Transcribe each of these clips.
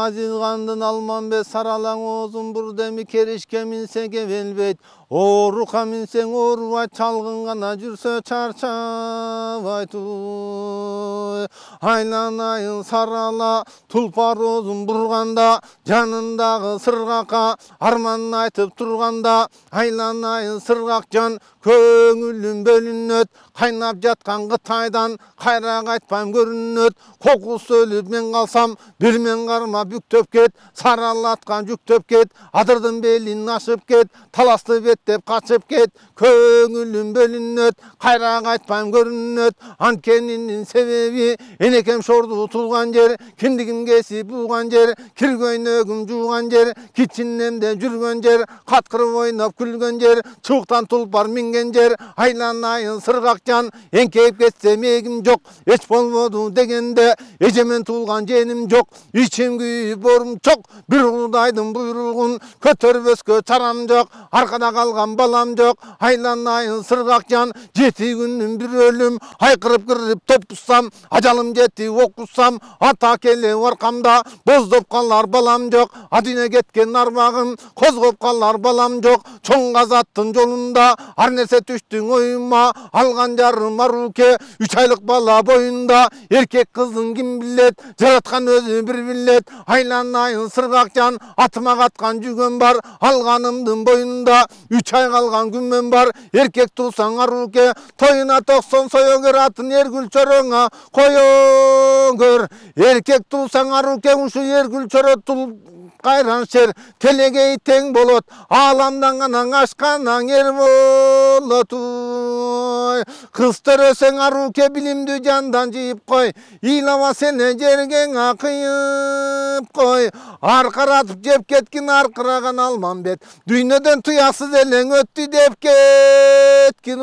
Aziz қандын алман саралаң озым бұр демі керішке минсе кевел бейт ооруға минсең ооруай чалғын ғана жүрсө айланайын сарала тұлпар озын бұрғанда жанындағы сырғақа арман айтып тұрғанда айланайын сырғақ жан көңілім бөлінет қайнап жатқан қытайдан қайрақ айтпам көрінет қоқыс өліп мен қалсам белмен қарма бүктеп кет саралатқан жүктеп кет адырдың белін ашып кет таласты беттеп қашып кет көңілім бөлінет қайрақ айтпам көрінет анткенінің себебі Menekem şordu tutulgan yer, kindigim kesip buğan yer, kirgöynögüm juğan yer, kiçinnemde jürgön yer, katkırıp oynap külgön yer, çuğuktan tulpar mingen yer, aylanayın sırgakcan, enkeyip ketsem egim jok, hiç bolmodu degende, ejemen tulgan jenim jok, içim kuyup borum çok, bir uludaydım buyrulgun, көтөрбөскө чарам жок аркада калган балам жок айланайын сыргак жан жети күндүн bir ölüm, haykırıp кирип топ туссам ажалым жетти окусам ата келип аркамда боздоп калар балам жок адине кеткен армагым козгоп калар балам жок чоң азаттын жолунда ар нерсе түштүң оюма алган жарым аруке үч айлык бала боюнда эркек кыздын ким билет жараткан өзү бир билет айланайын сыргак жан атыма каткан жүгөм бар алганымдын боюнда үч ай калган күнмөн бар эркек туусаң аруке тоюна токсон соё кер атын эр гүл чөрөңө коё өңгір еркек тулсаң ару кеңші ергүл қайран шер Телеге тең болот аламдан анаң ашқан ер болот қыз төресең аруке білімді жандан жиып қой илама сені жергең ақиып қой арқаратып жеп кеткен арқыраған бет Дүйнеден тұясыз элең өтті деп кеткен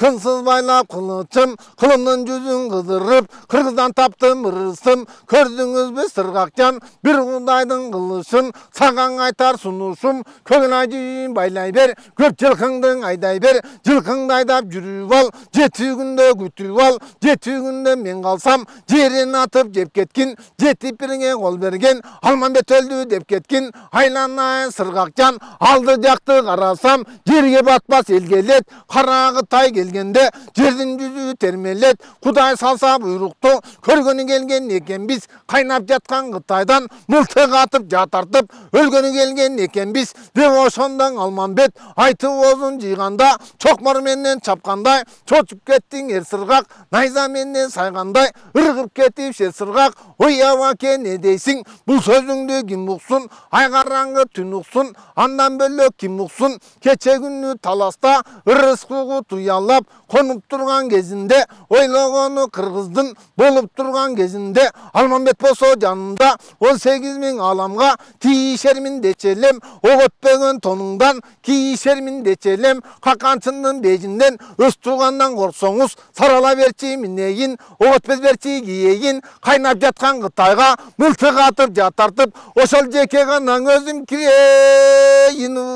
қынсыз байлап қылычым қылымның жүзін қызырып, қырғыздан таптым ырысым көрдіңіз бе сырғақтан бір құдайдың қылышын саған айтар сұнышым көңіл жиын байлай бер көп жылқыңдың айдай бер жылқыңды айдап жүріп ал жеті күнде күтіп ал жеті күнде мен қалсам жерін атып жеп кеткен жеті біріңе қол берген алмамбет өлді деп кеткен айланайын сырғақтан алды жақты қарасам жерге батпас елгелет келеді қарағы Кытай келгенде жердин жүзү термелет кудай салса буйрукту көргөнү келген екенбіз кайнап жаткан кытайдан мылтык атып жатартып өлгөнү келген экенбиз деп ошондон алманбет айтып оозун жыйганда чокмор менен чапкандай чочуп кеттиң эр сыргак найза менен сайгандай ыргып кетип шер сыргак ой не дейсиң бул сөзүңдү ким уксун ай караңгы түн уксун андан бөлөк ким уксун кече күнү таласта ырыс кугу ұялап қонып тұрған кезінде ойлағаны қырғыздың болып тұрған кезінде алмамбет болса жанында он сегіз мың аламға тиішермін дечелем оқ өтпеген тоныңдан киішермін дечелем қақаншының бейжінден өз туғаннан қорсоңыз сарала берчи мінейін оқ өтпес берчи киейін қайнап жатқан қытайға мылтық атып жатартып ошол жеке ғана өзім кірейін